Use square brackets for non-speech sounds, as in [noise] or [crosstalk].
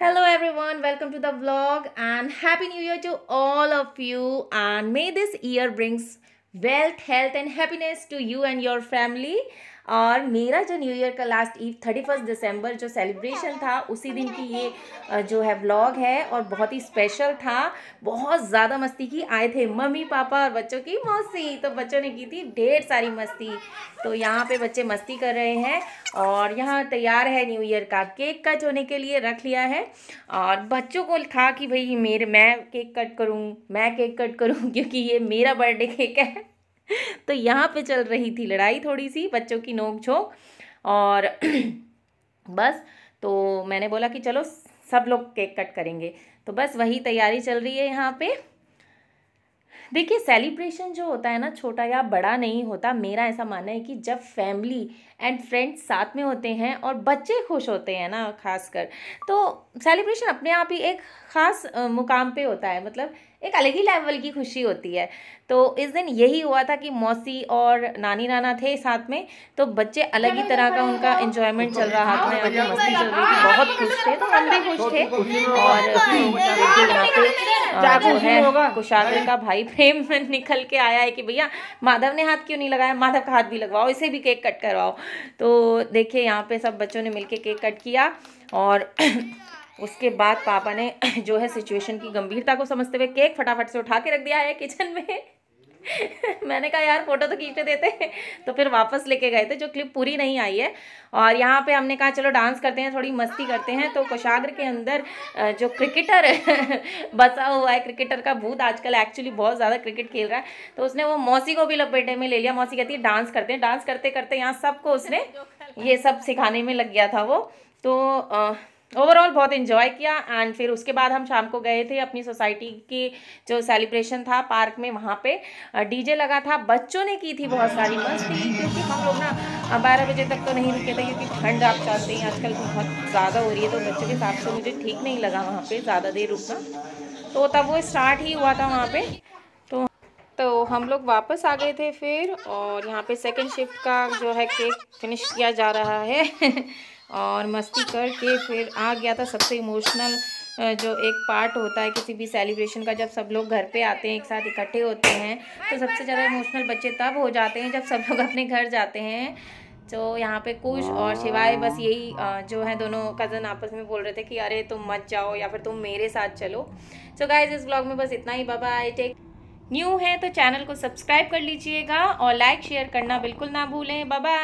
hello everyone welcome to the vlog and happy new year to all of you and may this year brings wealth health and happiness to you and your family और मेरा जो new year का last eve thirty first दिसंबर जो celebration था उसी दिन की ये जो है व्लॉग है और बहुत ही स्पेशल था बहुत ज़्यादा मस्ती की आए थे मम्मी पापा और बच्चों की मौसी तो बच्चों ने की थी ढेर सारी मस्ती तो यहाँ पे बच्चे मस्ती कर रहे हैं और यहाँ तैयार है न्यू ईयर का केक कट होने के लिए रख लिया है और बच्चों को था कि भाई मेरे मैं केक कट करूँ मैं केक कट करूँ [laughs] क्योंकि ये मेरा बर्थडे केक है [laughs] तो यहाँ पे चल रही थी लड़ाई थोड़ी सी बच्चों की नोक झोंक और [clears throat] बस तो मैंने बोला कि चलो सब लोग केक कट करेंगे तो बस वही तैयारी चल रही है यहाँ पे देखिए सेलिब्रेशन जो होता है ना छोटा या बड़ा नहीं होता मेरा ऐसा मानना है कि जब फैमिली एंड फ्रेंड्स साथ में होते हैं और बच्चे खुश होते हैं ना खासकर तो सेलिब्रेशन अपने आप ही एक ख़ास मुकाम पे होता है मतलब एक अलग ही लेवल की खुशी होती है तो इस दिन यही हुआ था कि मौसी और नानी नाना थे साथ में तो बच्चे अलग ही तरह का उनका इंजॉयमेंट चल रहा हाँ, था मस्ती चल रही थी बहुत खुश थे तो हम भी खुश थे और चाकू हाँ, है कुशाग्र का भाई प्रेम [laughs] निकल के आया है कि भैया माधव ने हाथ क्यों नहीं लगाया माधव का हाथ भी लगवाओ इसे भी केक कट करवाओ तो देखिए यहाँ पे सब बच्चों ने मिलके केक कट किया और [clears throat] उसके बाद पापा ने [clears throat] जो है सिचुएशन की गंभीरता को समझते हुए केक फटाफट से उठा के रख दिया है किचन में [laughs] मैंने कहा यार फ़ोटो तो खींचने देते तो फिर वापस लेके गए थे जो क्लिप पूरी नहीं आई है और यहाँ पे हमने कहा चलो डांस करते हैं थोड़ी मस्ती करते हैं तो कोशाग्र के अंदर जो क्रिकेटर [laughs] बसा हुआ है क्रिकेटर का भूत आजकल एक्चुअली बहुत ज़्यादा क्रिकेट खेल रहा है तो उसने वो मौसी को भी लपेटे में ले लिया मौसी कहती है डांस करते हैं डांस करते करते यहाँ सबको उसने [laughs] ये सब सिखाने में लग गया था वो तो ओवरऑल बहुत इन्जॉय किया एंड फिर उसके बाद हम शाम को गए थे अपनी सोसाइटी की जो सेलिब्रेशन था पार्क में वहाँ पे डीजे लगा था बच्चों ने की थी बहुत सारी मस्ती क्योंकि हम लोग ना बारह बजे तक तो नहीं रुके थे क्योंकि ठंड आप चाहते हैं आजकल तो बहुत ज़्यादा हो रही है तो बच्चों के हिसाब से मुझे ठीक नहीं लगा वहाँ पर ज़्यादा देर रुकना तो तब वो स्टार्ट ही हुआ था वहाँ पर तो तो हम लोग वापस आ गए थे फिर और यहाँ पे सेकंड शिफ्ट का जो है केक फिनिश किया जा रहा है [laughs] और मस्ती करके फिर आ गया था सबसे इमोशनल जो एक पार्ट होता है किसी भी सेलिब्रेशन का जब सब लोग घर पे आते हैं एक साथ इकट्ठे होते हैं तो सबसे ज़्यादा इमोशनल बच्चे तब हो जाते हैं जब सब लोग [laughs] अपने घर जाते हैं तो यहाँ पे कुश और शिवाय बस यही जो है दोनों कज़न आपस में बोल रहे थे कि अरे तुम मत जाओ या फिर तुम मेरे साथ चलो सो so गाइज इस ब्लॉग में बस इतना ही बाबा आई टेक न्यू है तो चैनल को सब्सक्राइब कर लीजिएगा और लाइक शेयर करना बिल्कुल ना भूलें बाबा